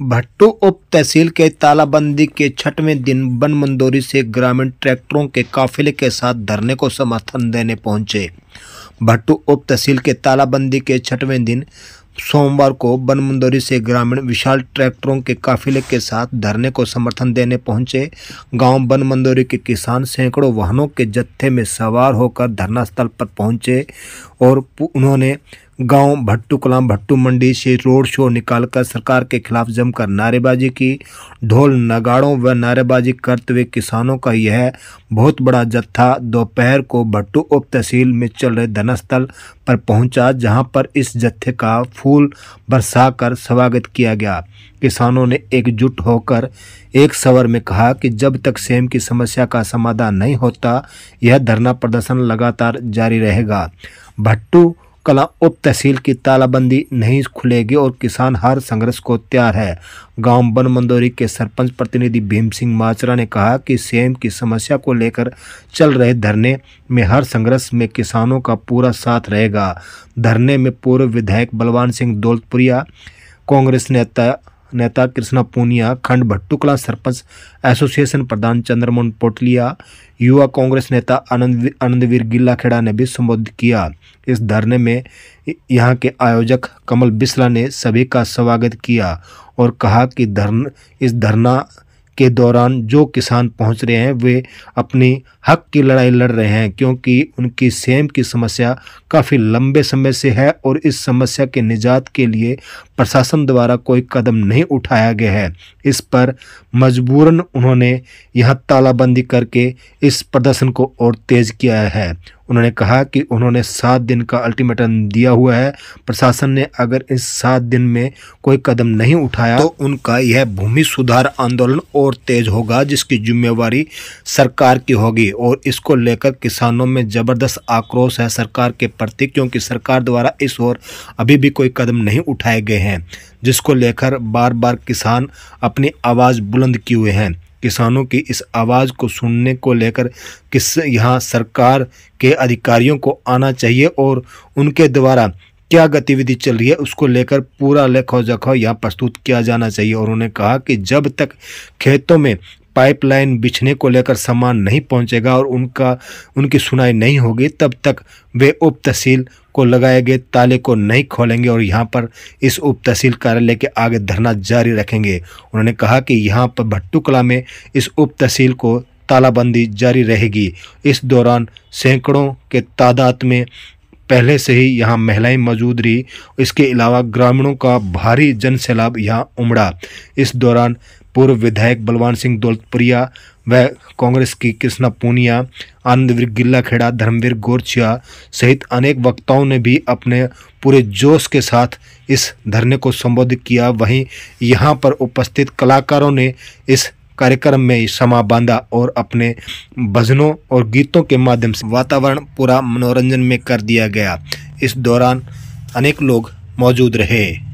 भट्टू उप तहसील के तालाबंदी के छठवें दिन वन मंदोरी से ग्रामीण ट्रैक्टरों के काफिले के साथ धरने को समर्थन देने पहुंचे भट्टू उप तहसील के तालाबंदी के छठवें दिन सोमवार को मंदोरी से ग्रामीण विशाल ट्रैक्टरों के काफिले के साथ धरने को समर्थन देने पहुंचे गांव मंदोरी के किसान सैकड़ों वाहनों के जत्थे में सवार होकर धरना स्थल पर पहुंचे और उन्होंने गांव भट्टू कलाम भट्टू मंडी से रोड शो निकालकर सरकार के खिलाफ जमकर नारेबाजी की ढोल नगाड़ों व नारेबाजी करते हुए किसानों का यह बहुत बड़ा जत्था दोपहर को भट्टू उप तहसील में चल रहे धनस्थल पर पहुंचा जहां पर इस जत्थे का फूल बरसाकर स्वागत किया गया किसानों ने एकजुट होकर एक सवर में कहा कि जब तक सेम की समस्या का समाधान नहीं होता यह धरना प्रदर्शन लगातार जारी रहेगा भट्टू कला उप तहसील की तालाबंदी नहीं खुलेगी और किसान हर संघर्ष को तैयार है गांव बन मंदोरी के सरपंच प्रतिनिधि भीम सिंह माचरा ने कहा कि सेम की समस्या को लेकर चल रहे धरने में हर संघर्ष में किसानों का पूरा साथ रहेगा धरने में पूर्व विधायक बलवान सिंह दौलतपुरिया कांग्रेस नेता नेता कृष्णा पूनिया खंड भट्टुकला सरपंच एसोसिएशन प्रधान चंद्रमोहन पोटलिया युवा कांग्रेस नेता आनंद आनंदवीर गिल्ला खेड़ा ने भी संबोधित किया इस धरने में यहां के आयोजक कमल बिस्ला ने सभी का स्वागत किया और कहा कि धरन इस धरना के दौरान जो किसान पहुंच रहे हैं वे अपनी हक की लड़ाई लड़ रहे हैं क्योंकि उनकी सेम की समस्या काफ़ी लंबे समय से है और इस समस्या के निजात के लिए प्रशासन द्वारा कोई कदम नहीं उठाया गया है इस पर मजबूरन उन्होंने यहाँ तालाबंदी करके इस प्रदर्शन को और तेज किया है उन्होंने कहा कि उन्होंने सात दिन का अल्टीमेटम दिया हुआ है प्रशासन ने अगर इस सात दिन में कोई कदम नहीं उठाया तो उनका यह भूमि सुधार आंदोलन और तेज होगा जिसकी जिम्मेवारी सरकार की होगी और इसको लेकर किसानों में जबरदस्त आक्रोश है सरकार के प्रति क्योंकि सरकार द्वारा इस ओर अभी भी कोई कदम नहीं उठाए गए हैं हैं जिसको लेकर बार बार किसान अपनी आवाज़ बुलंद किए हुए हैं किसानों की इस आवाज़ को सुनने को लेकर किस यहाँ सरकार के अधिकारियों को आना चाहिए और उनके द्वारा क्या गतिविधि चल रही है उसको लेकर पूरा लेखो जखो यहाँ प्रस्तुत किया जाना चाहिए और उन्होंने कहा कि जब तक खेतों में पाइपलाइन बिछने को लेकर सामान नहीं पहुंचेगा और उनका उनकी सुनाई नहीं होगी तब तक वे उप तहसील को लगाए गए ताले को नहीं खोलेंगे और यहाँ पर इस उप तहसील कार्यालय के आगे धरना जारी रखेंगे उन्होंने कहा कि यहाँ पर भट्टू कला में इस उप तहसील को तालाबंदी जारी रहेगी इस दौरान सैकड़ों के तादाद में पहले से ही यहाँ महिलाएं मौजूद रही इसके अलावा ग्रामीणों का भारी जनसैलाब यहाँ उमड़ा इस दौरान पूर्व विधायक बलवान सिंह दौलतपुरिया व कांग्रेस की कृष्णा पूनिया आनंदवीर गिल्ला खेड़ा धर्मवीर गोरछिया सहित अनेक वक्ताओं ने भी अपने पूरे जोश के साथ इस धरने को संबोधित किया वहीं यहां पर उपस्थित कलाकारों ने इस कार्यक्रम में समा बांधा और अपने भजनों और गीतों के माध्यम से वातावरण पूरा मनोरंजन में कर दिया गया इस दौरान अनेक लोग मौजूद रहे